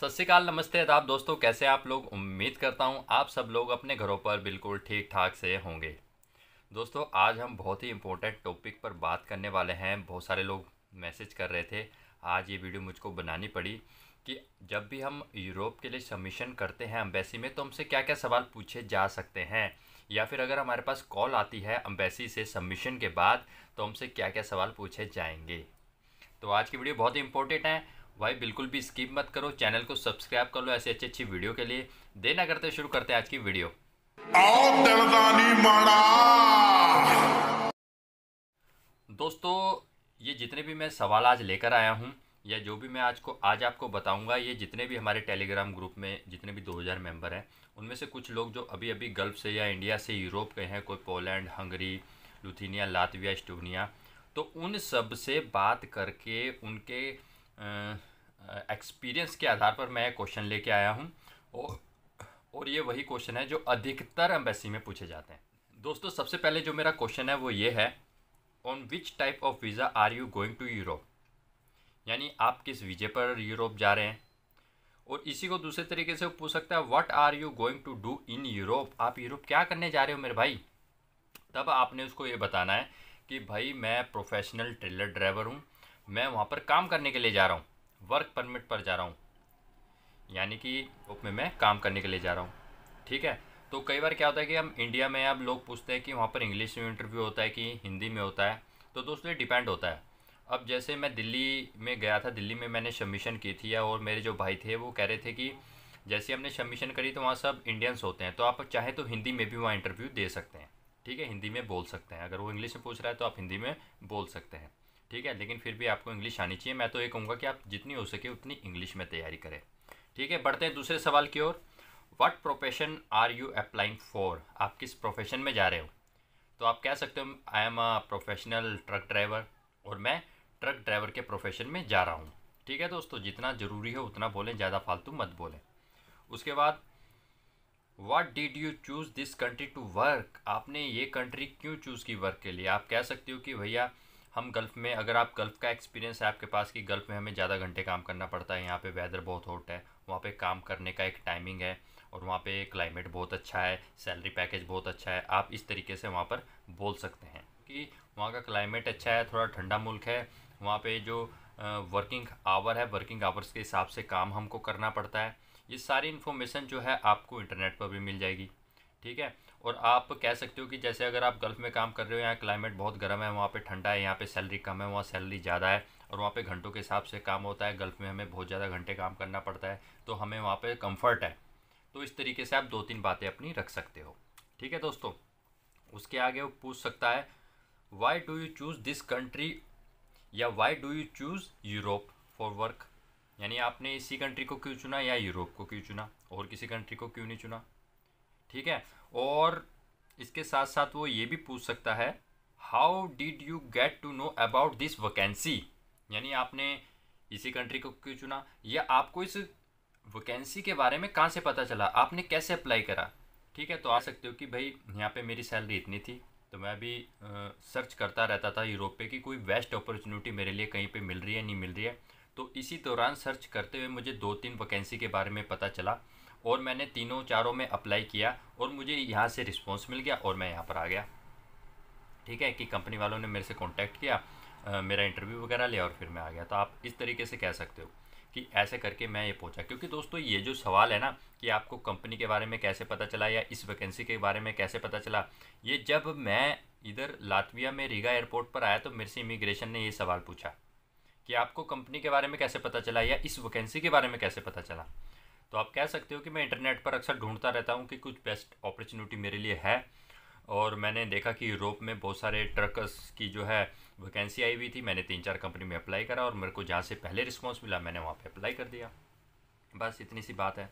सत श्रीकाल नमस्ते आप दोस्तों कैसे आप लोग उम्मीद करता हूँ आप सब लोग अपने घरों पर बिल्कुल ठीक ठाक से होंगे दोस्तों आज हम बहुत ही इम्पोर्टेंट टॉपिक पर बात करने वाले हैं बहुत सारे लोग मैसेज कर रहे थे आज ये वीडियो मुझको बनानी पड़ी कि जब भी हम यूरोप के लिए सबमिशन करते हैं अम्बेसी में तो हमसे क्या क्या सवाल पूछे जा सकते हैं या फिर अगर हमारे पास कॉल आती है अम्बेसी से सबमिशन के बाद तो हमसे क्या क्या सवाल पूछे जाएंगे तो आज की वीडियो बहुत ही इम्पोर्टेंट है भाई बिल्कुल भी स्किप मत करो चैनल को सब्सक्राइब कर लो ऐसी अच्छी अच्छी वीडियो के लिए देना करते तो शुरू करते हैं आज की वीडियो दोस्तों ये जितने भी मैं सवाल आज लेकर आया हूँ या जो भी मैं आज को आज आपको बताऊंगा ये जितने भी हमारे टेलीग्राम ग्रुप में जितने भी 2000 मेंबर हैं उनमें से कुछ लोग जो अभी अभी गल्फ से या इंडिया से यूरोप गए हैं कोई Poland Hungary Lithuania Latvia Estonia तो उन सब से बात करके उनके एक्सपीरियंस के आधार पर मैं क्वेश्चन लेके आया हूँ और और ये वही क्वेश्चन है जो अधिकतर एम्बेसी में पूछे जाते हैं दोस्तों सबसे पहले जो मेरा क्वेश्चन है वो ये है on which type of visa are you going to Europe यानी आप किस वीजे पर यूरोप जा रहे हैं और इसी को दूसरे तरीके से पूछ सकता है what are you going to do in Europe आप यूरोप क्या करने जा रहे हो मेरे भाई तब आपने उसको ये बताना है कि भाई मैं प्रोफेशनल ट्रेलर ड्राइवर हूँ मैं वहाँ पर काम करने के लिए जा रहा हूँ वर्क परमिट पर जा रहा हूँ यानी कि उसमें मैं काम करने के लिए जा रहा हूँ ठीक है तो कई बार क्या होता है कि हम इंडिया में अब लोग पूछते हैं कि वहाँ पर इंग्लिश में इंटरव्यू होता है कि हिंदी में होता है तो दोस्तों ये डिपेंड होता है अब जैसे मैं दिल्ली में गया था दिल्ली में मैंने सबमिशन की थी और मेरे जो भाई थे वो कह रहे थे कि जैसे हमने सबमिशन करी तो वहाँ सब इंडियंस होते हैं तो आप चाहे तो हिंदी में भी वहाँ इंटरव्यू दे सकते हैं ठीक है हिंदी में बोल सकते हैं अगर वो इंग्लिश में पूछ रहा है तो आप हिंदी में बोल सकते हैं ठीक है लेकिन फिर भी आपको इंग्लिश आनी चाहिए मैं तो ये कहूँगा कि आप जितनी हो सके उतनी इंग्लिश में तैयारी करें ठीक है बढ़ते हैं दूसरे सवाल की ओर what profession are you applying for आप किस प्रोफेशन में जा रहे हो तो आप कह सकते हो I am a professional truck driver और मैं ट्रक ड्राइवर के प्रोफेशन में जा रहा हूँ ठीक है दोस्तों जितना ज़रूरी हो उतना बोलें ज़्यादा फालतू मत बोलें उसके बाद what did you choose this country to work आपने ये कंट्री क्यों चूज़ की वर्क के लिए आप कह सकते हो कि भैया हम गल्फ़ में अगर आप गल्फ़ का एक्सपीरियंस है आपके पास कि गल्फ़ में हमें ज़्यादा घंटे काम करना पड़ता है यहाँ पे वेदर बहुत हॉट है वहाँ पे काम करने का एक टाइमिंग है और वहाँ पे क्लाइमेट बहुत अच्छा है सैलरी पैकेज बहुत अच्छा है आप इस तरीके से वहाँ पर बोल सकते हैं कि वहाँ का क्लाइमेट अच्छा है थोड़ा ठंडा मुल्क है वहाँ पर जो वर्किंग आवर है वर्किंग आवर्स के हिसाब से काम हमको करना पड़ता है ये सारी इन्फॉर्मेशन जो है आपको इंटरनेट पर भी मिल जाएगी ठीक है और आप कह सकते हो कि जैसे अगर आप गल्फ़ में काम कर रहे हो यहाँ क्लाइमेट बहुत गर्म है वहाँ पे ठंडा है यहाँ पे सैलरी कम है वहाँ सैलरी ज़्यादा है और वहाँ पे घंटों के हिसाब से काम होता है गल्फ़ में हमें बहुत ज़्यादा घंटे काम करना पड़ता है तो हमें वहाँ पर कम्फर्ट है तो इस तरीके से आप दो तीन बातें अपनी रख सकते हो ठीक है दोस्तों उसके आगे वो पूछ सकता है why do you choose this country या why do you choose Europe for work यानी आपने इसी कंट्री को क्यों चुना या यूरोप को क्यों चुना और किसी कंट्री को क्यों नहीं चुना ठीक है और इसके साथ साथ वो ये भी पूछ सकता है how did you get to know about this vacancy यानी आपने इसी कंट्री को क्यों चुना या आपको इस वैकेंसी के बारे में कहाँ से पता चला आपने कैसे अप्लाई करा ठीक है तो आ सकते हो कि भाई यहाँ पे मेरी सैलरी इतनी थी तो मैं अभी सर्च करता रहता था यूरोप पे कि कोई बेस्ट अपॉर्चुनिटी मेरे लिए कहीं पे मिल रही है नहीं मिल रही है तो इसी दौरान सर्च करते हुए मुझे दो तीन वैकेंसी के बारे में पता चला और मैंने तीनों चारों में अप्लाई किया और मुझे यहाँ से रिस्पॉन्स मिल गया और मैं यहाँ पर आ गया ठीक है कि कंपनी वालों ने मेरे से कॉन्टैक्ट किया आ, मेरा इंटरव्यू वगैरह लिया और फिर मैं आ गया तो आप इस तरीके से कह सकते हो कि ऐसे करके मैं ये पहुंचा क्योंकि दोस्तों ये जो सवाल है ना कि आपको कंपनी के बारे में कैसे पता चला या इस वैकेंसी के बारे में कैसे पता चला ये जब मैं इधर लातविया में रीगा एयरपोर्ट पर आया तो मेरे से इमिग्रेशन ने ये सवाल पूछा कि आपको कंपनी के बारे में कैसे पता चला या इस वैकेंसी के बारे में कैसे पता चला तो आप कह सकते हो कि मैं इंटरनेट पर अक्सर ढूंढता रहता हूँ कि कुछ बेस्ट अपॉर्चुनिटी मेरे लिए है और मैंने देखा कि यूरोप में बहुत सारे ट्रकस की जो है वैकेंसी आई हुई थी मैंने तीन चार कंपनी में अप्लाई करा और मेरे को जहाँ से पहले रिस्पॉन्स मिला मैंने वहाँ पर अप्लाई कर दिया बस इतनी सी बात है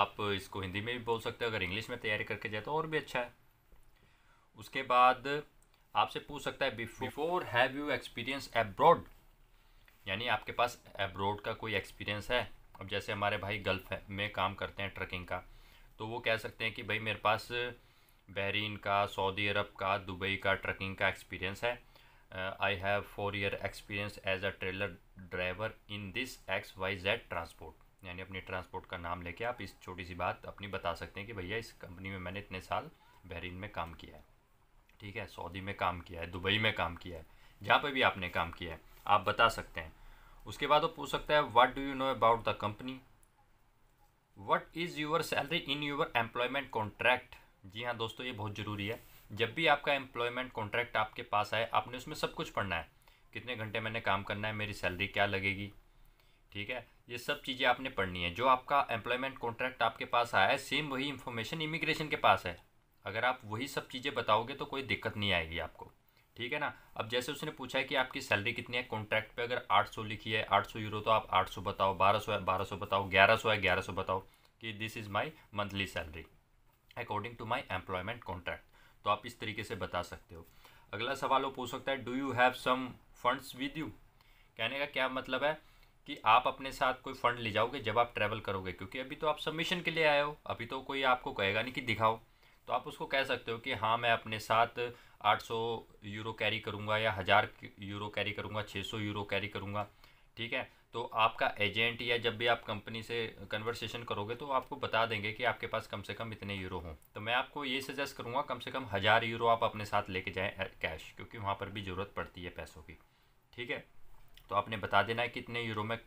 आप इसको हिंदी में भी बोल सकते हो अगर इंग्लिश में तैयारी करके जाए तो और भी अच्छा है उसके बाद आपसे पूछ सकता है before have you experience abroad यानी आपके पास एब्रॉड का कोई एक्सपीरियंस है अब जैसे हमारे भाई गल्फ़ में काम करते हैं ट्रकिंग का तो वो कह सकते हैं कि भाई मेरे पास बहरीन का सऊदी अरब का दुबई का ट्रकिंग का एक्सपीरियंस है I have four year experience as a trailer driver in this X Y Z transport यानी अपनी ट्रांसपोर्ट का नाम लेके आप इस छोटी सी बात अपनी बता सकते हैं कि भैया इस कंपनी में मैंने इतने साल बहरीन में काम किया है ठीक है सऊदी में काम किया है दुबई में काम किया है जहाँ पर भी आपने काम किया है आप बता सकते हैं उसके बाद वो पूछ सकता है what do you know about the company what is your salary in your employment contract जी हाँ दोस्तों ये बहुत ज़रूरी है जब भी आपका एम्प्लॉयमेंट कॉन्ट्रैक्ट आपके पास आए आपने उसमें सब कुछ पढ़ना है कितने घंटे मैंने काम करना है मेरी सैलरी क्या लगेगी ठीक है ये सब चीज़ें आपने पढ़नी है जो आपका एम्प्लॉयमेंट कॉन्ट्रैक्ट आपके पास आया है सेम वही इंफॉर्मेशन इमिग्रेशन के पास है अगर आप वही सब चीज़ें बताओगे तो कोई दिक्कत नहीं आएगी आपको ठीक है ना अब जैसे उसने पूछा है कि आपकी सैलरी कितनी है कॉन्ट्रैक्ट पे अगर 800 लिखी है 800 यूरो तो आप 800 बताओ 1200 है 1200 बताओ 1100 है 1100 बताओ कि this is my monthly salary according to my employment contract तो आप इस तरीके से बता सकते हो अगला सवाल वो पूछ सकता है do you have some funds with you कहने का क्या मतलब है कि आप अपने साथ कोई फ़ंड ले जाओगे जब आप ट्रैवल करोगे क्योंकि अभी तो आप सबमिशन के लिए आए हो अभी तो कोई आपको कहेगा नहीं कि दिखाओ तो आप उसको कह सकते हो कि हाँ मैं अपने साथ 800 यूरो कैरी करूँगा या हज़ार यूरो कैरी करूँगा 600 यूरो कैरी करूँगा ठीक है तो आपका एजेंट या जब भी आप कंपनी से कन्वर्सेशन करोगे तो आपको बता देंगे कि आपके पास कम से कम इतने यूरो हों तो मैं आपको ये सजेस्ट करूँगा कम से कम हज़ार यूरो आप अपने साथ लेके जाएँ कैश क्योंकि वहाँ पर भी ज़रूरत पड़ती है पैसों की ठीक है तो आपने बता देना है कितने यूरो मैं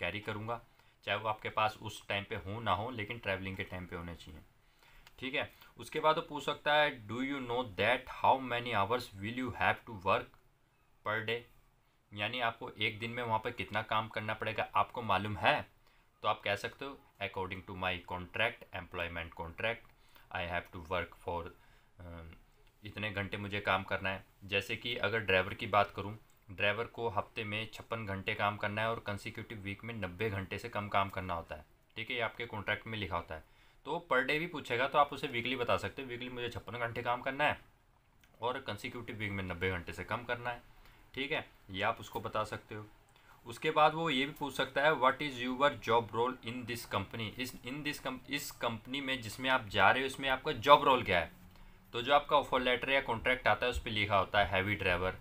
कैरी करूँगा चाहे वो आपके पास उस टाइम पे हो ना हो लेकिन ट्रैवलिंग के टाइम पे होने चाहिए ठीक है उसके बाद वो पूछ सकता है do you know that how many hours will you have to work per day यानी आपको एक दिन में वहाँ पर कितना काम करना पड़ेगा आपको मालूम है तो आप कह सकते हो according to my contract employment contract I have to work for इतने घंटे मुझे काम करना है जैसे कि अगर ड्राइवर की बात करूँ ड्राइवर को हफ्ते में छप्पन घंटे काम करना है और कंसिक्यूटिव वीक में नब्बे घंटे से कम काम करना होता है ठीक है ये आपके कॉन्ट्रैक्ट में लिखा होता है तो पर डे भी पूछेगा तो आप उसे वीकली बता सकते हो वीकली मुझे छप्पन घंटे काम करना है और कंसिक्यूटिव वीक में नब्बे घंटे से कम करना है ठीक है ये आप उसको बता सकते हो उसके बाद वो ये भी पूछ सकता है what is your job role in this company इस इन दिस कम इस कंपनी में जिसमें आप जा रहे हो इसमें आपका जॉब रोल क्या है तो जो आपका ऑफर लेटर या कॉन्ट्रैक्ट आता है उस पर लिखा होता है हैवी ड्राइवर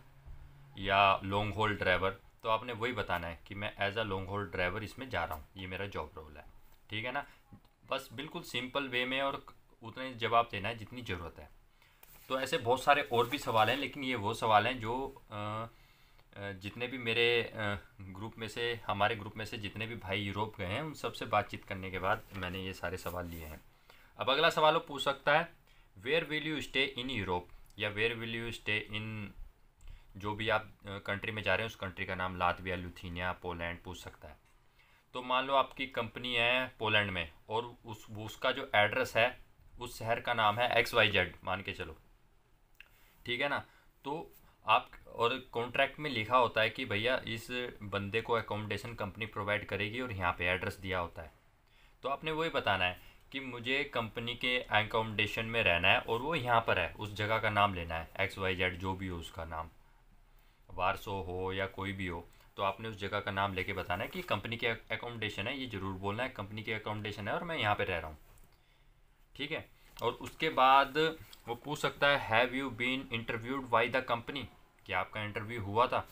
या लॉन्ग होल ड्राइवर तो आपने वही बताना है कि मैं as a long haul driver इसमें जा रहा हूँ ये मेरा जॉब रोल है ठीक है ना बस बिल्कुल सिंपल वे में और उतने जवाब देना है जितनी ज़रूरत है तो ऐसे बहुत सारे और भी सवाल हैं लेकिन ये वो सवाल हैं जो जितने भी मेरे ग्रुप में से हमारे ग्रुप में से जितने भी भाई यूरोप गए हैं उन सबसे बातचीत करने के बाद मैंने ये सारे सवाल लिए हैं अब अगला सवाल वो पूछ सकता है where will you stay in Europe या where will you stay in जो भी आप कंट्री में जा रहे हैं उस कंट्री का नाम लातविया लुथीनिया पोलैंड पूछ सकता है तो मान लो आपकी कंपनी है पोलैंड में और उस उसका जो एड्रेस है उस शहर का नाम है एक्स वाई जेड मान के चलो ठीक है ना तो आप और कॉन्ट्रैक्ट में लिखा होता है कि भैया इस बंदे को एकोमोडेशन कंपनी प्रोवाइड करेगी और यहाँ पे एड्रेस दिया होता है तो आपने वही बताना है कि मुझे कंपनी के एकोमोडेशन में रहना है और वो यहाँ पर है उस जगह का नाम लेना है एक्स वाई जेड जो भी हो उसका नाम वारसो हो या कोई भी हो तो आपने उस जगह का नाम लेके बताना है कि कंपनी की एकोमोडेशन है ये ज़रूर बोलना है कंपनी की एकोमोडेशन है और मैं यहाँ पे रह रहा हूँ ठीक है और उसके बाद वो पूछ सकता है have you been interviewed by the company कि आपका इंटरव्यू हुआ था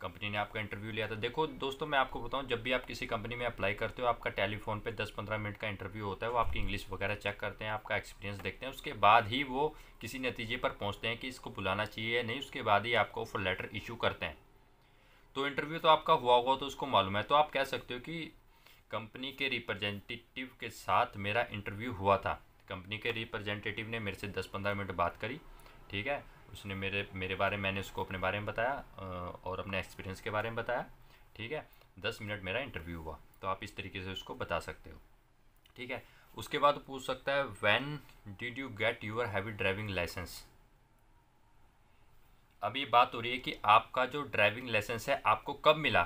कंपनी ने आपका इंटरव्यू लिया था देखो दोस्तों मैं आपको बताऊँ जब भी आप किसी कंपनी में अप्लाई करते हो आपका टेलीफोन पर दस पंद्रह मिनट का इंटरव्यू होता है वो आपकी इंग्लिश वगैरह चेक करते हैं आपका एक्सपीरियंस देखते हैं उसके बाद ही वो किसी नतीजे पर पहुँचते हैं कि इसको बुलाना चाहिए या नहीं उसके बाद ही आपको ऑफर लेटर इशू करते हैं तो इंटरव्यू तो आपका हुआ होगा तो उसको मालूम है तो आप कह सकते हो कि कंपनी के रिप्रेजेंटेटिव के साथ मेरा इंटरव्यू हुआ था कंपनी के रिप्रेजेंटेटिव ने मेरे से दस पंद्रह मिनट बात करी ठीक है उसने मेरे मेरे बारे में मैंने उसको अपने बारे में बताया और अपने एक्सपीरियंस के बारे में बताया ठीक है दस मिनट मेरा इंटरव्यू हुआ तो आप इस तरीके से उसको बता सकते हो ठीक है उसके बाद पूछ सकता है when did you get your heavy driving licence अभी बात हो रही है कि आपका जो ड्राइविंग लाइसेंस है आपको कब मिला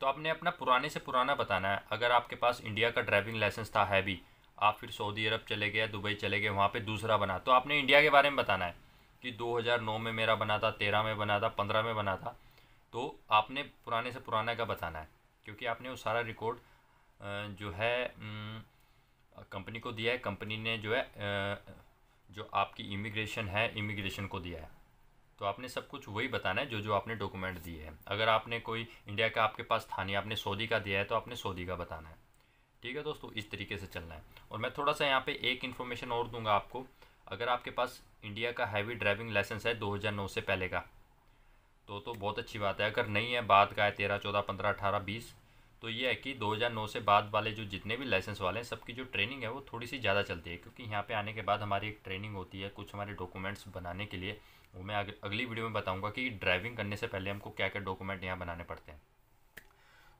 तो आपने अपना पुराने से पुराना बताना है अगर आपके पास इंडिया का ड्राइविंग लाइसेंस था है भी आप फिर सऊदी अरब चले गए दुबई चले गए वहाँ पे दूसरा बना तो आपने इंडिया के बारे में बताना है कि 2009 में मेरा बना था 13 में बना था 15 में बना था तो आपने पुराने से पुराना का बताना है क्योंकि आपने वो सारा रिकॉर्ड जो है कंपनी को दिया है कंपनी ने जो है जो आपकी इमिग्रेशन है इमिग्रेशन को दिया है तो आपने सब कुछ वही बताना है जो जो आपने डॉक्यूमेंट दिए हैं अगर आपने कोई इंडिया का आपके पास था नहीं आपने सऊदी का दिया है तो आपने सऊदी का बताना है ठीक है दोस्तों इस तरीके से चलना है और मैं थोड़ा सा यहाँ पे एक इन्फॉर्मेशन और दूंगा आपको अगर आपके पास इंडिया का हैवी ड्राइविंग लाइसेंस है दो से पहले का तो तो बहुत अच्छी बात है अगर नहीं है बाद का है तेरह चौदह पंद्रह अठारह बीस तो ये है कि 2009 से बाद वाले जो जितने भी लाइसेंस वाले हैं सबकी जो ट्रेनिंग है वो थोड़ी सी ज़्यादा चलती है क्योंकि यहाँ पे आने के बाद हमारी एक ट्रेनिंग होती है कुछ हमारे डॉक्यूमेंट्स बनाने के लिए वो मैं अगली वीडियो में बताऊंगा कि ड्राइविंग करने से पहले हमको क्या क्या डॉक्यूमेंट यहाँ बनाने पड़ते हैं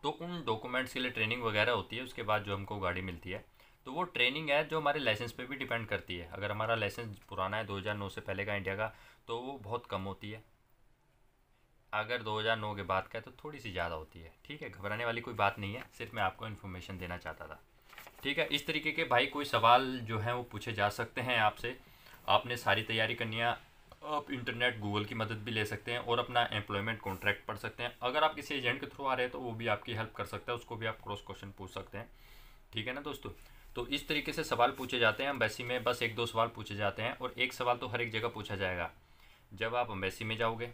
तो उन डॉक्यूमेंट्स के लिए ट्रेनिंग वगैरह होती है उसके बाद जो हमको गाड़ी मिलती है तो वो ट्रेनिंग है जो हमारे लाइसेंस पे भी डिपेंड करती है अगर हमारा लाइसेंस पुराना है 2009 से पहले का इंडिया का तो वो बहुत कम होती है अगर 2009 के बाद का है तो थोड़ी सी ज़्यादा होती है ठीक है घबराने वाली कोई बात नहीं है सिर्फ मैं आपको इन्फॉर्मेशन देना चाहता था ठीक है इस तरीके के भाई कोई सवाल जो है वो पूछे जा सकते हैं आपसे आपने सारी तैयारी करनी है आप इंटरनेट गूगल की मदद भी ले सकते हैं और अपना एम्प्लॉयमेंट कॉन्ट्रैक्ट पढ़ सकते हैं अगर आप किसी एजेंट के थ्रू आ रहे हैं तो वो भी आपकी हेल्प कर सकता है उसको भी आप क्रॉस क्वेश्चन पूछ सकते हैं ठीक है ना दोस्तों तो इस तरीके से सवाल पूछे जाते हैं अम्बेसी में बस एक दो सवाल पूछे जाते हैं और एक सवाल तो हर एक जगह पूछा जाएगा जब आप अम्बेसी में जाओगे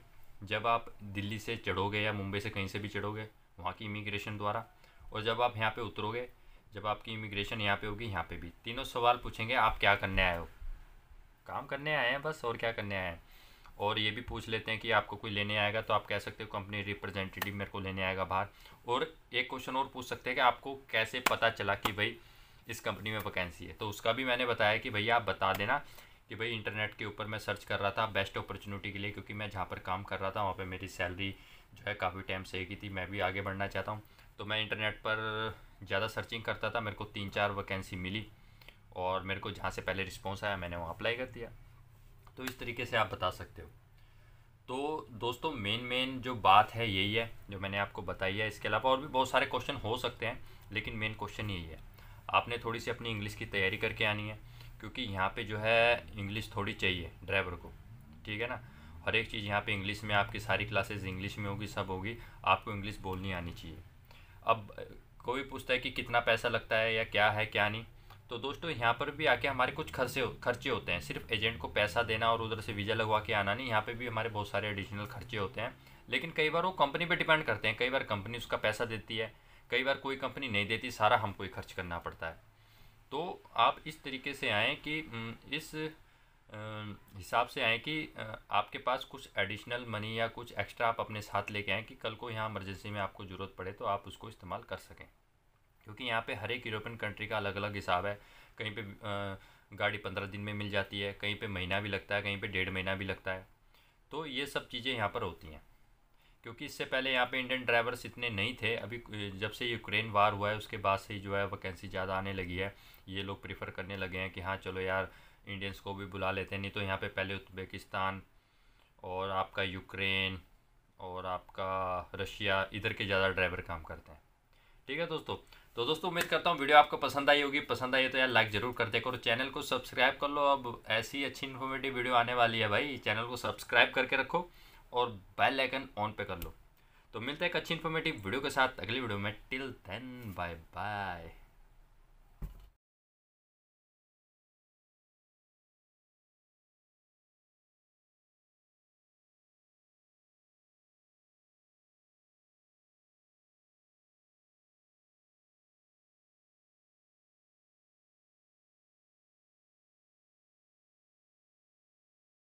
जब आप दिल्ली से चढ़ोगे या मुंबई से कहीं से भी चढ़ोगे वहाँ की इमिग्रेशन द्वारा और जब आप यहाँ पर उतरोगे जब आपकी इमिग्रेशन यहाँ पे होगी यहाँ पे भी तीनों सवाल पूछेंगे आप क्या करने आए हो काम करने आए हैं बस और क्या करने आए हैं और ये भी पूछ लेते हैं कि आपको कोई लेने आएगा तो आप कह सकते हो कंपनी रिप्रेजेंटेटिव मेरे को लेने आएगा बाहर और एक क्वेश्चन और पूछ सकते हैं कि आपको कैसे पता चला कि भाई इस कंपनी में वैकेंसी है तो उसका भी मैंने बताया कि भैया आप बता देना कि भाई इंटरनेट के ऊपर मैं सर्च कर रहा था बेस्ट अपॉर्चुनिटी के लिए क्योंकि मैं जहाँ पर काम कर रहा था वहाँ पर मेरी सैलरी जो है काफ़ी टाइम से की थी मैं भी आगे बढ़ना चाहता हूँ तो मैं इंटरनेट पर ज़्यादा सर्चिंग करता था मेरे को तीन चार वैकेंसी मिली और मेरे को जहाँ से पहले रिस्पॉन्स आया मैंने वहाँ अप्लाई कर दिया तो इस तरीके से आप बता सकते हो तो दोस्तों मेन मेन जो बात है यही है जो मैंने आपको बताई है इसके अलावा और भी बहुत सारे क्वेश्चन हो सकते हैं लेकिन मेन क्वेश्चन यही है आपने थोड़ी सी अपनी इंग्लिश की तैयारी करके आनी है क्योंकि यहाँ पे जो है इंग्लिश थोड़ी चाहिए ड्राइवर को ठीक है ना हर एक चीज़ यहाँ पे इंग्लिश में आपकी सारी क्लासेस इंग्लिश में होगी सब होगी आपको इंग्लिश बोलनी आनी चाहिए अब कोई पूछता है कि कितना पैसा लगता है या क्या है क्या नहीं तो दोस्तों यहाँ पर भी आके हमारे कुछ खर्चे खर्चे होते हैं सिर्फ एजेंट को पैसा देना और उधर से वीज़ा लगवा के आना नहीं यहाँ पे भी हमारे बहुत सारे एडिशनल खर्चे होते हैं लेकिन कई बार वो कंपनी पे डिपेंड करते हैं कई बार कंपनी उसका पैसा देती है कई बार कोई कंपनी नहीं देती सारा हमको ही खर्च करना पड़ता है तो आप इस तरीके से आएँ कि इस हिसाब से आएँ कि आपके पास कुछ एडिशनल मनी या कुछ एक्स्ट्रा आप अपने साथ लेके आएँ कि कल को यहाँ इमरजेंसी में आपको ज़रूरत पड़े तो आप उसको इस्तेमाल कर सकें क्योंकि यहाँ पे हर एक यूरोपियन कंट्री का अलग अलग हिसाब है कहीं पे गाड़ी पंद्रह दिन में मिल जाती है कहीं पे महीना भी लगता है कहीं पे डेढ़ महीना भी लगता है तो ये सब चीज़ें यहाँ पर होती हैं क्योंकि इससे पहले यहाँ पे इंडियन ड्राइवर्स इतने नहीं थे अभी जब से यूक्रेन वार हुआ है उसके बाद से ही जो है वैकेंसी ज़्यादा आने लगी है ये लोग प्रीफर करने लगे हैं कि हाँ चलो यार इंडियंस को भी बुला लेते हैं नहीं तो यहाँ पर पहले उज्बेकिस्तान और आपका यूक्रेन और आपका रशिया इधर के ज़्यादा ड्राइवर काम करते हैं ठीक है दोस्तों तो दोस्तों उम्मीद करता हूँ वीडियो आपको पसंद आई होगी पसंद आई तो यार लाइक जरूर कर दे करो चैनल को सब्सक्राइब कर लो अब ऐसी अच्छी इन्फॉर्मेटिव वीडियो आने वाली है भाई चैनल को सब्सक्राइब करके रखो और बेल आइकन ऑन पे कर लो तो मिलते हैं एक अच्छी इन्फॉर्मेटिव वीडियो के साथ अगली वीडियो में टिल देन बाय बाय